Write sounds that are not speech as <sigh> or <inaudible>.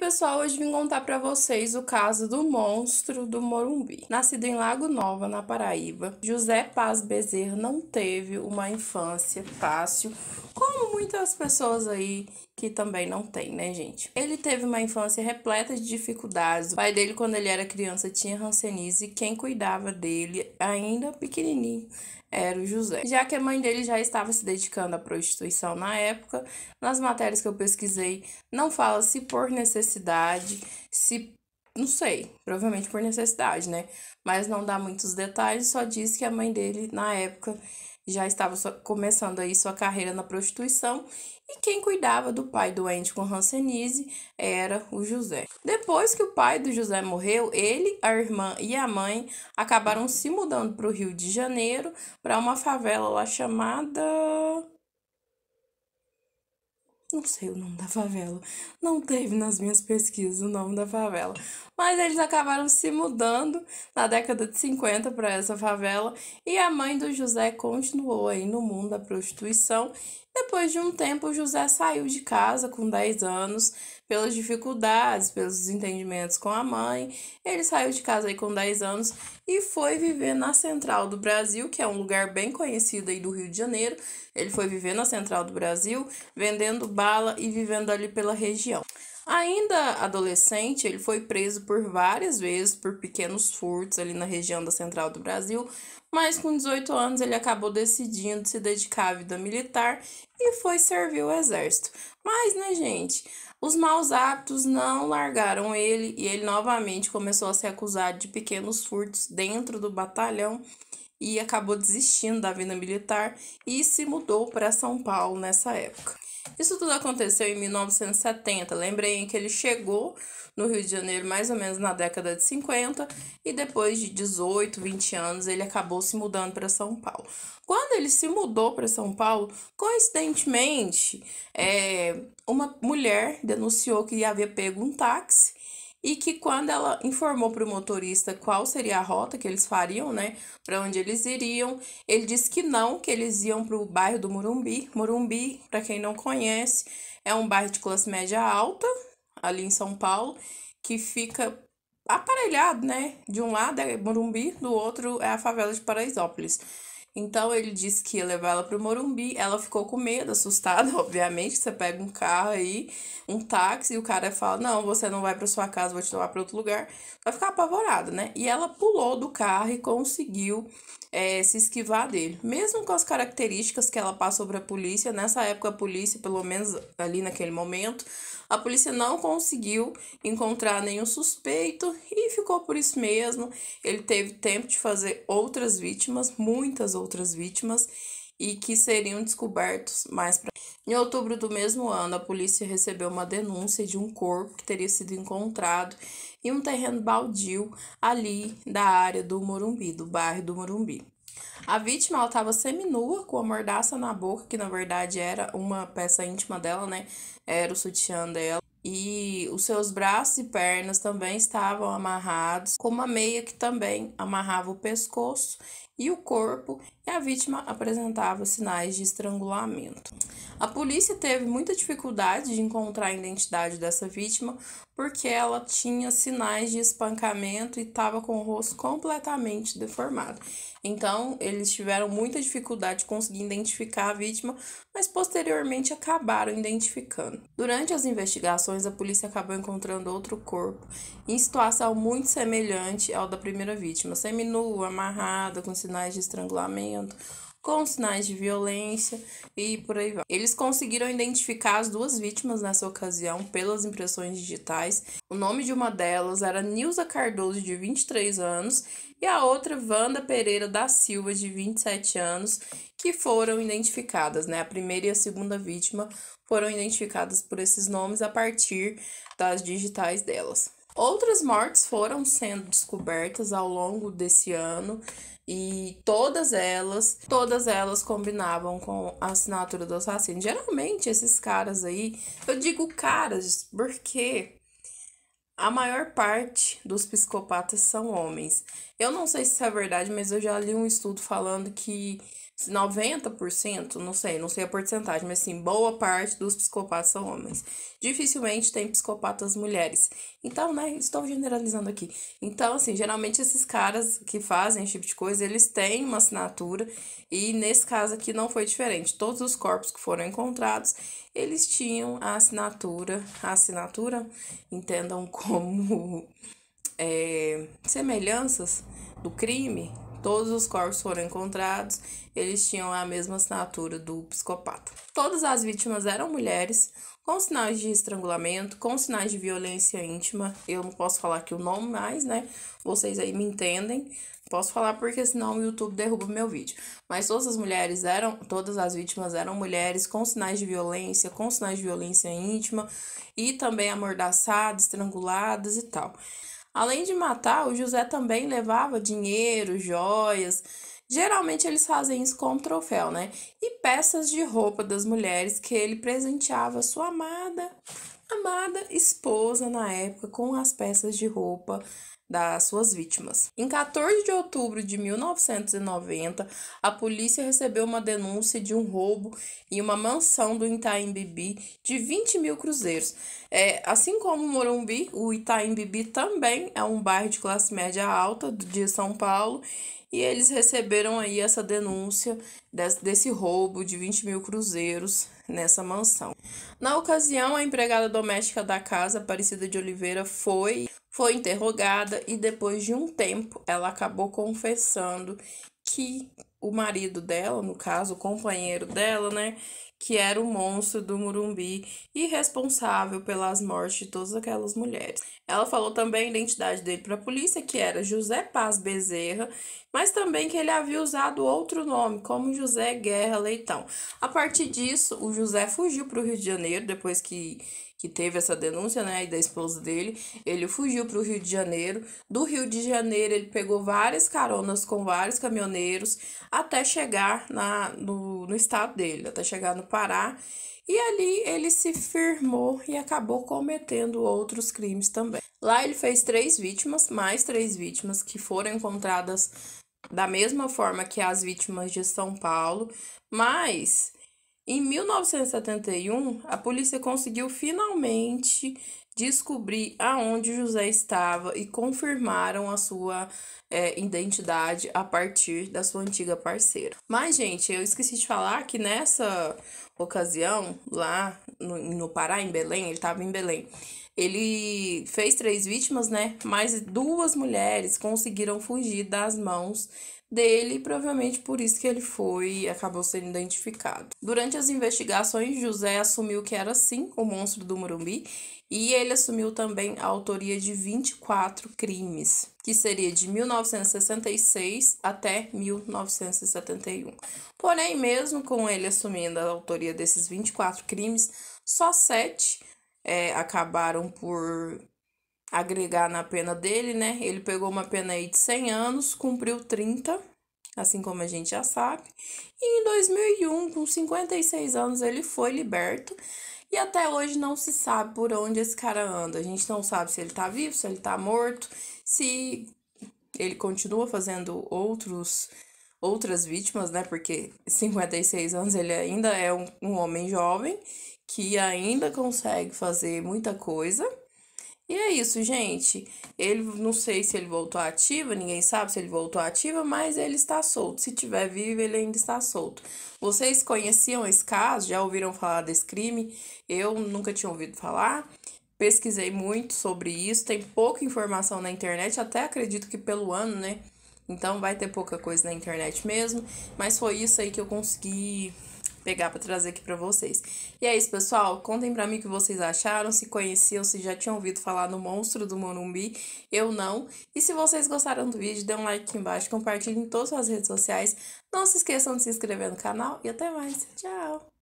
pessoal, hoje vim contar para vocês o caso do monstro do Morumbi. Nascido em Lago Nova, na Paraíba, José Paz Bezerra não teve uma infância fácil, como muitas pessoas aí que também não tem, né, gente? Ele teve uma infância repleta de dificuldades. O pai dele, quando ele era criança, tinha Hanseníase e quem cuidava dele, ainda pequenininho, era o José. Já que a mãe dele já estava se dedicando à prostituição na época, nas matérias que eu pesquisei, não fala se por necessidade, se não sei, provavelmente por necessidade, né? Mas não dá muitos detalhes, só diz que a mãe dele, na época, já estava começando aí sua carreira na prostituição e quem cuidava do pai doente com Hansenise era o José. Depois que o pai do José morreu, ele, a irmã e a mãe acabaram se mudando para o Rio de Janeiro, para uma favela lá chamada não sei o nome da favela. Não teve nas minhas pesquisas o nome da favela. Mas eles acabaram se mudando na década de 50 para essa favela. E a mãe do José continuou aí no mundo da prostituição depois de um tempo, José saiu de casa com 10 anos. Pelas dificuldades, pelos desentendimentos com a mãe, ele saiu de casa aí com 10 anos e foi viver na Central do Brasil, que é um lugar bem conhecido aí do Rio de Janeiro. Ele foi viver na Central do Brasil, vendendo bala e vivendo ali pela região. Ainda adolescente, ele foi preso por várias vezes por pequenos furtos ali na região da Central do Brasil, mas com 18 anos ele acabou decidindo se dedicar à vida militar e foi servir o exército. Mas, né, gente, os maus hábitos não largaram ele e ele novamente começou a ser acusado de pequenos furtos dentro do batalhão e acabou desistindo da vida militar e se mudou para São Paulo nessa época. Isso tudo aconteceu em 1970. Lembrei que ele chegou no Rio de Janeiro mais ou menos na década de 50 e depois de 18, 20 anos ele acabou se mudando para São Paulo. Quando ele se mudou para São Paulo, coincidentemente, é, uma mulher denunciou que havia pego um táxi e que quando ela informou para o motorista qual seria a rota que eles fariam, né, para onde eles iriam, ele disse que não, que eles iam para o bairro do Morumbi. Morumbi, para quem não conhece, é um bairro de classe média alta, ali em São Paulo, que fica aparelhado, né? De um lado é Morumbi, do outro é a favela de Paraisópolis. Então ele disse que ia levar ela pro Morumbi. Ela ficou com medo, assustada, <laughs> obviamente. Você pega um carro aí, um táxi, e o cara fala: Não, você não vai pra sua casa, vou te levar pra outro lugar. Vai ficar apavorada, né? E ela pulou do carro e conseguiu é, se esquivar dele. Mesmo com as características que ela passou para a polícia, nessa época a polícia, pelo menos ali naquele momento, a polícia não conseguiu encontrar nenhum suspeito e ficou por isso mesmo. Ele teve tempo de fazer outras vítimas, muitas outras outras vítimas e que seriam descobertos mais para. Em outubro do mesmo ano, a polícia recebeu uma denúncia de um corpo que teria sido encontrado em um terreno baldio ali da área do Morumbi, do bairro do Morumbi. A vítima estava seminua, com a mordaça na boca, que na verdade era uma peça íntima dela, né? Era o sutiã dela e os seus braços e pernas também estavam amarrados, com uma meia que também amarrava o pescoço e o corpo, e a vítima apresentava sinais de estrangulamento. A polícia teve muita dificuldade de encontrar a identidade dessa vítima porque ela tinha sinais de espancamento e estava com o rosto completamente deformado. Então, eles tiveram muita dificuldade de conseguir identificar a vítima, mas posteriormente acabaram identificando. Durante as investigações, investigações, a polícia acabou encontrando outro corpo, em situação muito semelhante ao da primeira vítima, seminua, amarrada, com sinais de estrangulamento com sinais de violência e por aí vai. Eles conseguiram identificar as duas vítimas nessa ocasião pelas impressões digitais. O nome de uma delas era Nilza Cardoso, de 23 anos, e a outra, Wanda Pereira da Silva, de 27 anos, que foram identificadas, né? A primeira e a segunda vítima foram identificadas por esses nomes a partir das digitais delas. Outras mortes foram sendo descobertas ao longo desse ano e todas elas, todas elas combinavam com a assinatura do assassino. Geralmente esses caras aí, eu digo caras porque a maior parte dos psicopatas são homens. Eu não sei se isso é verdade, mas eu já li um estudo falando que 90%, não sei, não sei a porcentagem, mas assim, boa parte dos psicopatas são homens. Dificilmente tem psicopatas mulheres. Então, né, estou generalizando aqui. Então, assim, geralmente esses caras que fazem esse tipo de coisa, eles têm uma assinatura e nesse caso aqui não foi diferente. Todos os corpos que foram encontrados, eles tinham a assinatura, a assinatura, entendam como <laughs> é, semelhanças do crime Todos os corpos foram encontrados, eles tinham a mesma assinatura do psicopata. Todas as vítimas eram mulheres, com sinais de estrangulamento, com sinais de violência íntima. Eu não posso falar aqui o nome mais, né? Vocês aí me entendem. Posso falar porque senão o YouTube derruba meu vídeo. Mas todas as mulheres eram, todas as vítimas eram mulheres com sinais de violência, com sinais de violência íntima e também amordaçadas, estranguladas e tal. Além de matar, o José também levava dinheiro, joias. Geralmente eles fazem isso como troféu, né? E peças de roupa das mulheres que ele presenteava sua amada, amada esposa na época com as peças de roupa das suas vítimas. Em 14 de outubro de 1990, a polícia recebeu uma denúncia de um roubo em uma mansão do Itaim Bibi de 20 mil cruzeiros. É, assim como Morumbi, o Itaim Bibi também é um bairro de classe média alta de São Paulo e eles receberam aí essa denúncia desse, desse roubo de 20 mil cruzeiros nessa mansão. Na ocasião, a empregada doméstica da casa, Aparecida de Oliveira, foi, foi interrogada e depois de um tempo ela acabou confessando que o marido dela, no caso, o companheiro dela, né? Que era o monstro do Murumbi e responsável pelas mortes de todas aquelas mulheres. Ela falou também a identidade dele para a polícia, que era José Paz Bezerra, mas também que ele havia usado outro nome, como José Guerra Leitão. A partir disso, o José fugiu para o Rio de Janeiro depois que que teve essa denúncia, né, e da esposa dele, ele fugiu para o Rio de Janeiro. Do Rio de Janeiro, ele pegou várias caronas com vários caminhoneiros até chegar na, no, no estado dele, até chegar no Pará. E ali ele se firmou e acabou cometendo outros crimes também. Lá ele fez três vítimas, mais três vítimas que foram encontradas da mesma forma que as vítimas de São Paulo, mas em 1971 a polícia conseguiu finalmente descobrir aonde José estava e confirmaram a sua é, identidade a partir da sua antiga parceira. Mas, gente, eu esqueci de falar que nessa ocasião, lá no, no Pará, em Belém, ele estava em Belém, ele fez três vítimas, né? Mas duas mulheres conseguiram fugir das mãos dele, provavelmente por isso que ele foi acabou sendo identificado. Durante as investigações, José assumiu que era sim o monstro do Murumbi e ele assumiu também a autoria de 24 crimes, que seria de 1966 até 1971. Porém, mesmo com ele assumindo a autoria desses 24 crimes, só sete é, acabaram por agregar na pena dele, né? Ele pegou uma pena aí de 100 anos, cumpriu 30, assim como a gente já sabe. E em 2001, com 56 anos, ele foi liberto. E até hoje não se sabe por onde esse cara anda. A gente não sabe se ele tá vivo, se ele tá morto, se ele continua fazendo outros outras vítimas, né? Porque 56 anos ele ainda é um, um homem jovem que ainda consegue fazer muita coisa. E é isso, gente. Ele não sei se ele voltou ativo ninguém sabe se ele voltou ativo mas ele está solto. Se tiver vivo, ele ainda está solto. Vocês conheciam esse caso? Já ouviram falar desse crime? Eu nunca tinha ouvido falar. Pesquisei muito sobre isso, tem pouca informação na internet, até acredito que pelo ano, né? Então vai ter pouca coisa na internet mesmo, mas foi isso aí que eu consegui pegar para trazer aqui para vocês. E é isso, pessoal. Contem para mim o que vocês acharam, se conheciam, se já tinham ouvido falar no monstro do Morumbi. Eu não. E se vocês gostaram do vídeo, dê um like aqui embaixo, compartilhem em todas as redes sociais. Não se esqueçam de se inscrever no canal e até mais. Tchau!